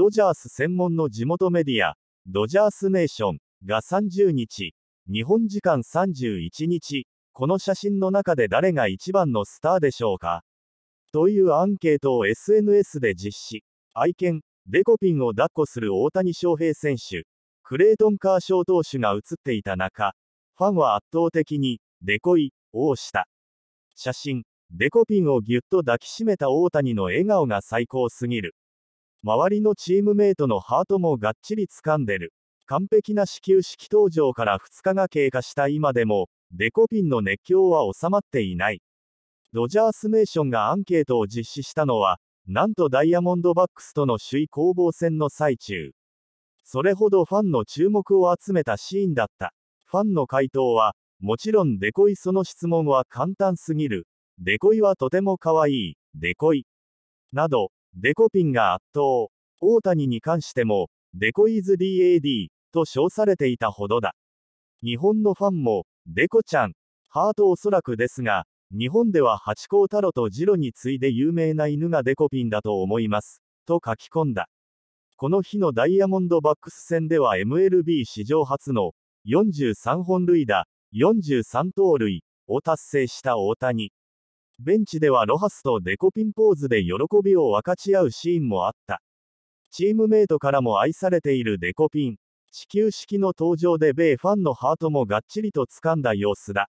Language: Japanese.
ドジャース専門の地元メディア、ドジャースネーションが30日、日本時間31日、この写真の中で誰が一番のスターでしょうかというアンケートを SNS で実施。愛犬、デコピンを抱っこする大谷翔平選手、クレイトン・カーショー投手が写っていた中、ファンは圧倒的に、デコイ、をした。写真、デコピンをぎゅっと抱きしめた大谷の笑顔が最高すぎる。周りのチームメイトのハートもがっちり掴んでる。完璧な始球式登場から2日が経過した今でも、デコピンの熱狂は収まっていない。ドジャースネーションがアンケートを実施したのは、なんとダイヤモンドバックスとの首位攻防戦の最中。それほどファンの注目を集めたシーンだった。ファンの回答は、もちろんデコイその質問は簡単すぎる。デコイはとても可愛い。デコイ。など、デコピンが圧倒。大谷に関しても、デコイズ DAD と称されていたほどだ。日本のファンも、デコちゃん、ハートおそらくですが、日本ではハチ公太郎とジロに次いで有名な犬がデコピンだと思います、と書き込んだ。この日のダイヤモンドバックス戦では MLB 史上初の43本塁打、43盗塁を達成した大谷。ベンチではロハスとデコピンポーズで喜びを分かち合うシーンもあった。チームメイトからも愛されているデコピン。地球式の登場で米ファンのハートもがっちりと掴んだ様子だ。